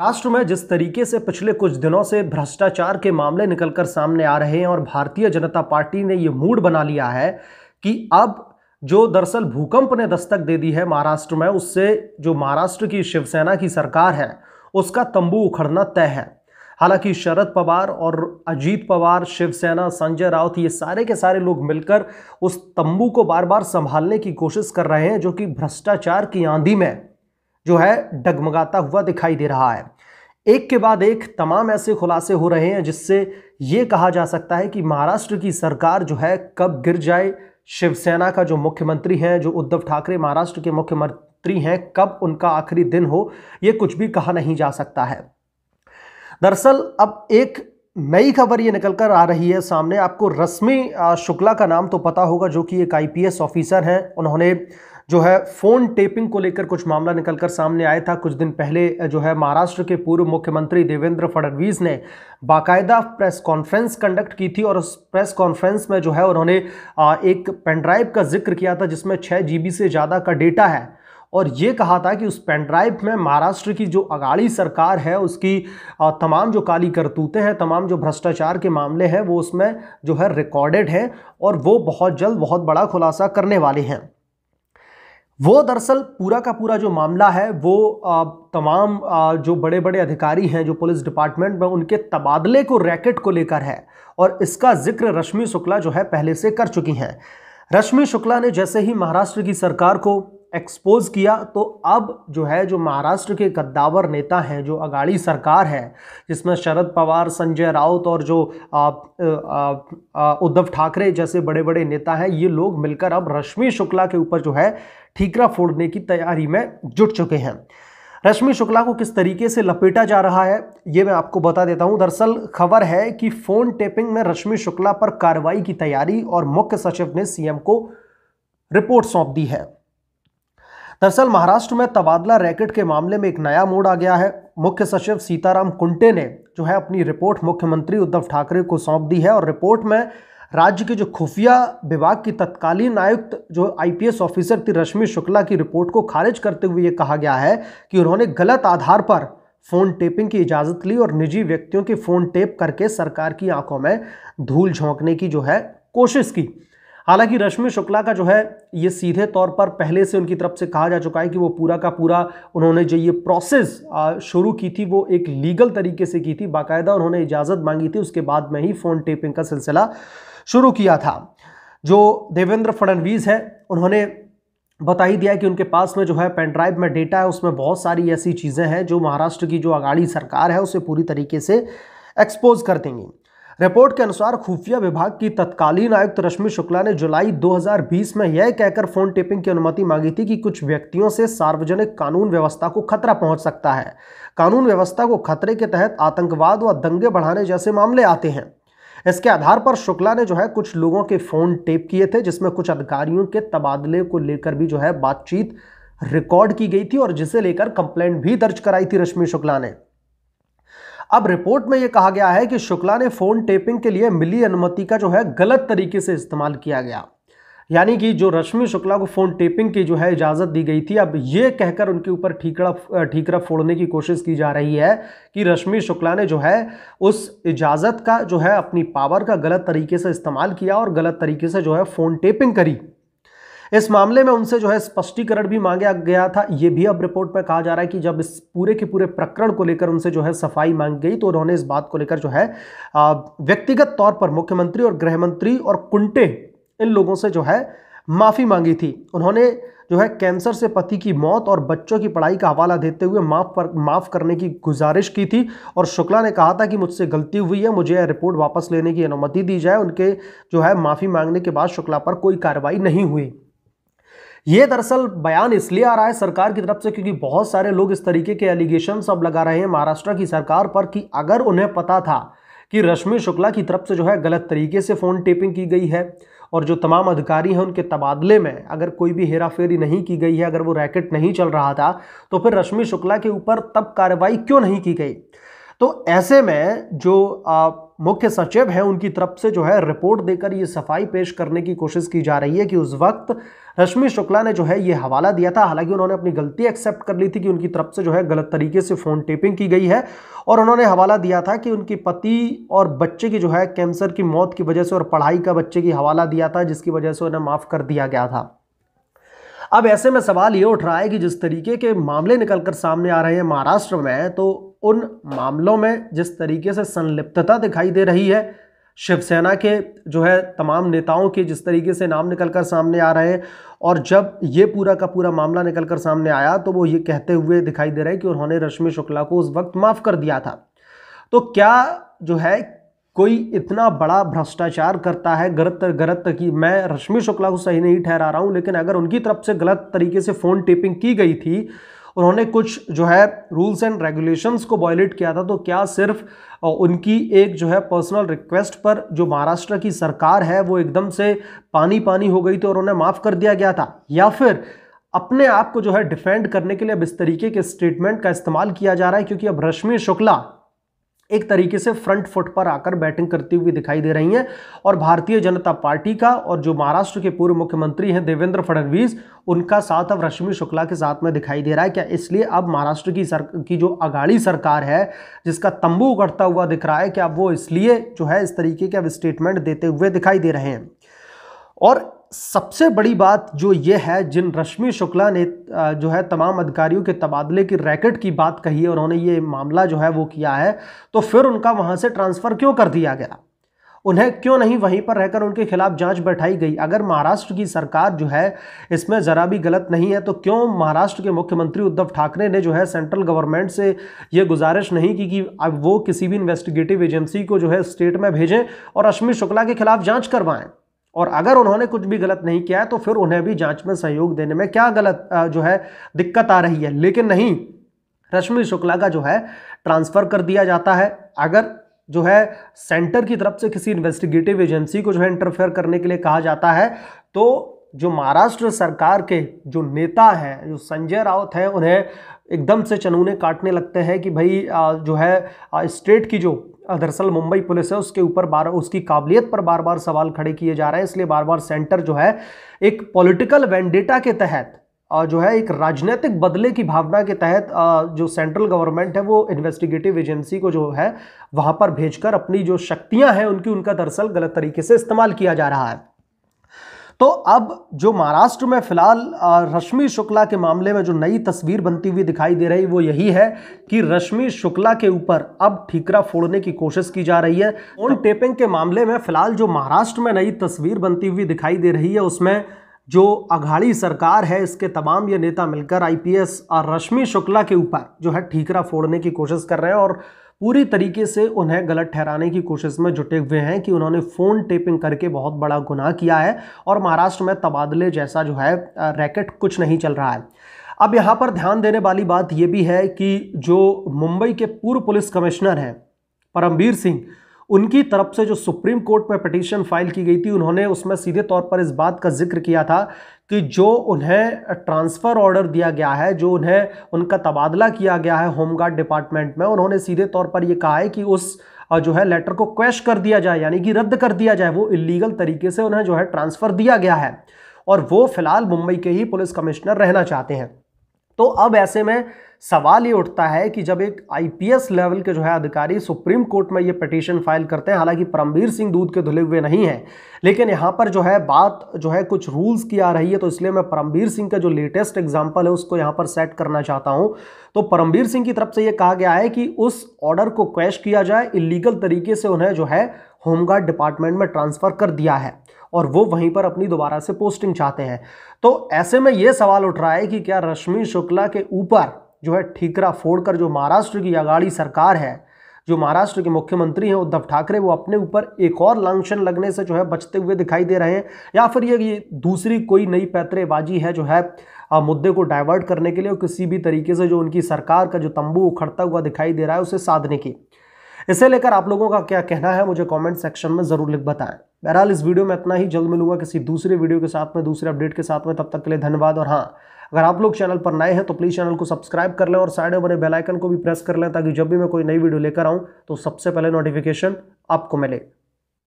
राष्ट्र में जिस तरीके से पिछले कुछ दिनों से भ्रष्टाचार के मामले निकलकर सामने आ रहे हैं और भारतीय जनता पार्टी ने ये मूड बना लिया है कि अब जो दरअसल भूकंप ने दस्तक दे दी है महाराष्ट्र में उससे जो महाराष्ट्र की शिवसेना की सरकार है उसका तंबू उखड़ना तय है हालांकि शरद पवार और अजीत पवार शिवसेना संजय राउत ये सारे के सारे लोग मिलकर उस तंबू को बार बार संभालने की कोशिश कर रहे हैं जो कि भ्रष्टाचार की आंधी में जो है डगमगाता हुआ दिखाई दे रहा है एक के बाद एक तमाम ऐसे खुलासे हो रहे हैं जिससे ये कहा जा सकता है कि महाराष्ट्र की सरकार जो है कब गिर जाए शिवसेना का जो मुख्यमंत्री हैं जो उद्धव ठाकरे महाराष्ट्र के मुख्यमंत्री हैं कब उनका आखिरी दिन हो ये कुछ भी कहा नहीं जा सकता है दरअसल अब एक नई खबर ये निकलकर आ रही है सामने आपको रश्मि शुक्ला का नाम तो पता होगा जो कि एक आईपीएस ऑफिसर हैं उन्होंने जो है फ़ोन टेपिंग को लेकर कुछ मामला निकल कर सामने आया था कुछ दिन पहले जो है महाराष्ट्र के पूर्व मुख्यमंत्री देवेंद्र फडणवीस ने बाकायदा प्रेस कॉन्फ्रेंस कंडक्ट की थी और उस प्रेस कॉन्फ्रेंस में जो है उन्होंने एक पेनड्राइव का जिक्र किया था जिसमें छः जी से ज़्यादा का डेटा है और ये कहा था कि उस पेनड्राइव में महाराष्ट्र की जो अगाड़ी सरकार है उसकी तमाम जो काली करतूतें हैं तमाम जो भ्रष्टाचार के मामले हैं वो उसमें जो है रिकॉर्डेड हैं और वो बहुत जल्द बहुत बड़ा खुलासा करने वाले हैं वो दरअसल पूरा का पूरा जो मामला है वो तमाम जो बड़े बड़े अधिकारी हैं जो पुलिस डिपार्टमेंट में उनके तबादले को रैकेट को लेकर है और इसका जिक्र रश्मि शुक्ला जो है पहले से कर चुकी हैं रश्मि शुक्ला ने जैसे ही महाराष्ट्र की सरकार को एक्सपोज किया तो अब जो है जो महाराष्ट्र के गद्दावर नेता हैं जो अगाड़ी सरकार है जिसमें शरद पवार संजय राउत और जो उद्धव ठाकरे जैसे बड़े बड़े नेता हैं ये लोग मिलकर अब रश्मि शुक्ला के ऊपर जो है ठीकरा फोड़ने की तैयारी में जुट चुके हैं रश्मि शुक्ला को किस तरीके से लपेटा जा रहा है ये मैं आपको बता देता हूँ दरअसल खबर है कि फ़ोन टेपिंग में रश्मि शुक्ला पर कार्रवाई की तैयारी और मुख्य सचिव ने सीएम को रिपोर्ट सौंप दी है दरअसल महाराष्ट्र में तबादला रैकेट के मामले में एक नया मोड़ आ गया है मुख्य सचिव सीताराम कुंटे ने जो है अपनी रिपोर्ट मुख्यमंत्री उद्धव ठाकरे को सौंप दी है और रिपोर्ट में राज्य के जो खुफिया विभाग की तत्कालीन आयुक्त जो आईपीएस ऑफिसर थी रश्मि शुक्ला की रिपोर्ट को खारिज करते हुए ये कहा गया है कि उन्होंने गलत आधार पर फ़ोन टेपिंग की इजाज़त ली और निजी व्यक्तियों के फ़ोन टेप करके सरकार की आंखों में धूल झोंकने की जो है कोशिश की हालांकि रश्मि शुक्ला का जो है ये सीधे तौर पर पहले से उनकी तरफ से कहा जा चुका है कि वो पूरा का पूरा उन्होंने जो ये प्रोसेस शुरू की थी वो एक लीगल तरीके से की थी बाकायदा उन्होंने इजाज़त मांगी थी उसके बाद में ही फ़ोन टेपिंग का सिलसिला शुरू किया था जो देवेंद्र फडनवीस है उन्होंने बता ही दिया कि उनके पास में जो है पेनड्राइव में डेटा है उसमें बहुत सारी ऐसी चीज़ें हैं जो महाराष्ट्र की जो अगाड़ी सरकार है उसे पूरी तरीके से एक्सपोज कर देंगी रिपोर्ट के अनुसार खुफिया विभाग की तत्कालीन आयुक्त रश्मि शुक्ला ने जुलाई 2020 में यह कहकर फोन टेपिंग की अनुमति मांगी थी कि कुछ व्यक्तियों से सार्वजनिक कानून व्यवस्था को खतरा पहुंच सकता है कानून व्यवस्था को खतरे के तहत आतंकवाद व दंगे बढ़ाने जैसे मामले आते हैं इसके आधार पर शुक्ला ने जो है कुछ लोगों के फोन टेप किए थे जिसमें कुछ अधिकारियों के तबादले को लेकर भी जो है बातचीत रिकॉर्ड की गई थी और जिसे लेकर कंप्लेंट भी दर्ज कराई थी रश्मि शुक्ला ने अब रिपोर्ट में यह कहा गया है कि शुक्ला ने फोन टेपिंग के लिए मिली अनुमति का जो है गलत तरीके से इस्तेमाल किया गया यानी कि जो रश्मि शुक्ला को फ़ोन टेपिंग की जो है इजाज़त दी गई थी अब ये कहकर उनके ऊपर ठीकड़ा ठीकरा फोड़ने की कोशिश की जा रही है कि रश्मि शुक्ला ने जो है उस इजाज़त का जो है अपनी पावर का गलत तरीके से इस्तेमाल किया और गलत तरीके से जो है फ़ोन टेपिंग करी इस मामले में उनसे जो है स्पष्टीकरण भी मांगा गया था ये भी अब रिपोर्ट में कहा जा रहा है कि जब इस पूरे के पूरे प्रकरण को लेकर उनसे जो है सफाई मांग गई तो उन्होंने इस बात को लेकर जो है व्यक्तिगत तौर पर मुख्यमंत्री और गृहमंत्री और कुंटे इन लोगों से जो है माफ़ी मांगी थी उन्होंने जो है कैंसर से पति की मौत और बच्चों की पढ़ाई का हवाला देते हुए माफ पर माफ़ करने की गुजारिश की थी और शुक्ला ने कहा था कि मुझसे गलती हुई है मुझे रिपोर्ट वापस लेने की अनुमति दी जाए उनके जो है माफ़ी मांगने के बाद शुक्ला पर कोई कार्रवाई नहीं हुई ये दरअसल बयान इसलिए आ रहा है सरकार की तरफ से क्योंकि बहुत सारे लोग इस तरीके के एलिगेशन अब लगा रहे हैं महाराष्ट्र की सरकार पर कि अगर उन्हें पता था कि रश्मि शुक्ला की तरफ से जो है गलत तरीके से फ़ोन टेपिंग की गई है और जो तमाम अधिकारी हैं उनके तबादले में अगर कोई भी हेराफेरी नहीं की गई है अगर वो रैकेट नहीं चल रहा था तो फिर रश्मि शुक्ला के ऊपर तब कार्रवाई क्यों नहीं की गई तो ऐसे में जो आ, मुख्य सचिव हैं उनकी तरफ से जो है रिपोर्ट देकर ये सफाई पेश करने की कोशिश की जा रही है कि उस वक्त रश्मि शुक्ला ने जो है ये हवाला दिया था हालांकि उन्होंने अपनी गलती एक्सेप्ट कर ली थी कि उनकी तरफ से जो है गलत तरीके से फ़ोन टेपिंग की गई है और उन्होंने हवाला दिया था कि उनके पति और बच्चे की जो है कैंसर की मौत की वजह से और पढ़ाई का बच्चे की हवाला दिया था जिसकी वजह से उन्हें माफ़ कर दिया गया था अब ऐसे में सवाल ये उठ रहा है कि जिस तरीके के मामले निकलकर सामने आ रहे हैं महाराष्ट्र में तो उन मामलों में जिस तरीके से संलिप्तता दिखाई दे रही है शिवसेना के जो है तमाम नेताओं के जिस तरीके से नाम निकल कर सामने आ रहे हैं और जब ये पूरा का पूरा मामला निकल कर सामने आया तो वो ये कहते हुए दिखाई दे रहे हैं कि उन्होंने रश्मि शुक्ला को उस वक्त माफ़ कर दिया था तो क्या जो है कोई इतना बड़ा भ्रष्टाचार करता है गलत गलत कि मैं रश्मि शुक्ला को सही नहीं ठहरा रहा हूँ लेकिन अगर उनकी तरफ से गलत तरीके से फ़ोन टेपिंग की गई थी उन्होंने कुछ जो है रूल्स एंड रेगुलेशंस को वॉयलेट किया था तो क्या सिर्फ उनकी एक जो है पर्सनल रिक्वेस्ट पर जो महाराष्ट्र की सरकार है वो एकदम से पानी पानी हो गई थी और उन्हें माफ़ कर दिया गया था या फिर अपने आप को जो है डिफेंड करने के लिए अब इस तरीके के स्टेटमेंट का इस्तेमाल किया जा रहा है क्योंकि अब रश्मि शुक्ला एक तरीके से फ्रंट फुट पर आकर बैटिंग करती हुई दिखाई दे रही हैं और भारतीय जनता पार्टी का और जो महाराष्ट्र के पूर्व मुख्यमंत्री हैं देवेंद्र फडणवीस उनका साथ अब रश्मि शुक्ला के साथ में दिखाई दे रहा है क्या इसलिए अब महाराष्ट्र की सर की जो अगाड़ी सरकार है जिसका तंबू उगड़ता हुआ दिख रहा है क्या वो इसलिए जो है इस तरीके के अब स्टेटमेंट देते हुए दिखाई दे रहे हैं और सबसे बड़ी बात जो ये है जिन रश्मि शुक्ला ने जो है तमाम अधिकारियों के तबादले की रैकेट की बात कही है उन्होंने ये मामला जो है वो किया है तो फिर उनका वहाँ से ट्रांसफ़र क्यों कर दिया गया उन्हें क्यों नहीं वहीं पर रहकर उनके खिलाफ जांच बैठाई गई अगर महाराष्ट्र की सरकार जो है इसमें ज़रा भी गलत नहीं है तो क्यों महाराष्ट्र के मुख्यमंत्री उद्धव ठाकरे ने जो है सेंट्रल गवर्नमेंट से ये गुजारिश नहीं की कि अब वो किसी भी इन्वेस्टिगेटिव एजेंसी को जो है स्टेट में भेजें और रश्मि शुक्ला के खिलाफ जाँच करवाएँ और अगर उन्होंने कुछ भी गलत नहीं किया है तो फिर उन्हें भी जांच में सहयोग देने में क्या गलत जो है दिक्कत आ रही है लेकिन नहीं रश्मि शुक्ला का जो है ट्रांसफ़र कर दिया जाता है अगर जो है सेंटर की तरफ से किसी इन्वेस्टिगेटिव एजेंसी को जो है इंटरफेयर करने के लिए कहा जाता है तो जो महाराष्ट्र सरकार के जो नेता हैं जो संजय राउत हैं उन्हें एकदम से चनूने काटने लगते हैं कि भाई जो है स्टेट की जो दरअसल मुंबई पुलिस है उसके ऊपर बार उसकी काबिलियत पर बार बार सवाल खड़े किए जा रहे हैं इसलिए बार बार सेंटर जो है एक पॉलिटिकल वेंडेटा के तहत जो है एक राजनीतिक बदले की भावना के तहत जो सेंट्रल गवर्नमेंट है वो इन्वेस्टिगेटिव एजेंसी को जो है वहाँ पर भेजकर अपनी जो शक्तियाँ हैं उनकी उनका दरअसल गलत तरीके से इस्तेमाल किया जा रहा है तो अब जो महाराष्ट्र में फिलहाल रश्मि शुक्ला के मामले में जो नई तस्वीर बनती हुई दिखाई दे रही वो यही है कि रश्मि शुक्ला के ऊपर अब ठीकरा फोड़ने की कोशिश की जा रही है ऑन टेपिंग के मामले में फिलहाल जो महाराष्ट्र में नई तस्वीर बनती हुई दिखाई दे रही है उसमें जो अघाड़ी सरकार है इसके तमाम ये नेता मिलकर आईपीएस और रश्मि शुक्ला के ऊपर जो है ठीकरा फोड़ने की कोशिश कर रहे हैं और पूरी तरीके से उन्हें गलत ठहराने की कोशिश में जुटे हुए हैं कि उन्होंने फ़ोन टेपिंग करके बहुत बड़ा गुनाह किया है और महाराष्ट्र में तबादले जैसा जो है रैकेट कुछ नहीं चल रहा है अब यहाँ पर ध्यान देने वाली बात यह भी है कि जो मुंबई के पूर्व पुलिस कमिश्नर हैं परमवीर सिंह उनकी तरफ से जो सुप्रीम कोर्ट में पटिशन फाइल की गई थी उन्होंने उसमें सीधे तौर पर इस बात का जिक्र किया था कि जो उन्हें ट्रांसफ़र ऑर्डर दिया गया है जो उन्हें उनका तबादला किया गया है होमगार्ड डिपार्टमेंट में उन्होंने सीधे तौर पर यह कहा है कि उस जो है लेटर को क्वेश कर दिया जाए यानी कि रद्द कर दिया जाए वो इलीगल तरीके से उन्हें जो है ट्रांसफ़र दिया गया है और वो फिलहाल मुंबई के ही पुलिस कमिश्नर रहना चाहते हैं तो अब ऐसे में सवाल ये उठता है कि जब एक आईपीएस लेवल के जो है अधिकारी सुप्रीम कोर्ट में ये पटिशन फाइल करते हैं हालांकि परमवीर सिंह दूध के धुले हुए नहीं हैं लेकिन यहाँ पर जो है बात जो है कुछ रूल्स की आ रही है तो इसलिए मैं परमवीर सिंह का जो लेटेस्ट एग्जाम्पल है उसको यहाँ पर सेट करना चाहता हूँ तो परमवीर सिंह की तरफ से ये कहा गया है कि उस ऑर्डर को क्वैश किया जाए इलीगल तरीके से उन्हें जो है होमगार्ड डिपार्टमेंट में ट्रांसफ़र कर दिया है और वो वहीं पर अपनी दोबारा से पोस्टिंग चाहते हैं तो ऐसे में ये सवाल उठ रहा है कि क्या रश्मि शुक्ला के ऊपर जो है ठीकरा फोड़कर जो महाराष्ट्र की अगाड़ी सरकार है जो महाराष्ट्र के मुख्यमंत्री हैं उद्धव ठाकरे वो अपने ऊपर एक और लांछन लगने से जो है बचते हुए दिखाई दे रहे हैं या फिर ये, ये दूसरी कोई नई पैतरेबाजी है जो है आ, मुद्दे को डाइवर्ट करने के लिए और किसी भी तरीके से जो उनकी सरकार का जो तंबू उखड़ता हुआ दिखाई दे रहा है उसे साधने की इसे लेकर आप लोगों का क्या कहना है मुझे कमेंट सेक्शन में ज़रूर लिख बताएं बहरहाल इस वीडियो में इतना ही जल्द मिलूंगा किसी दूसरे वीडियो के साथ में दूसरे अपडेट के साथ में तब तक के लिए धन्यवाद और हाँ अगर आप लोग चैनल पर नए हैं तो प्लीज़ चैनल को सब्सक्राइब कर लें और साइड में बने बेलाइकन को भी प्रेस कर लें ताकि जब भी मैं कोई नई वीडियो लेकर आऊँ तो सबसे पहले नोटिफिकेशन आपको मिले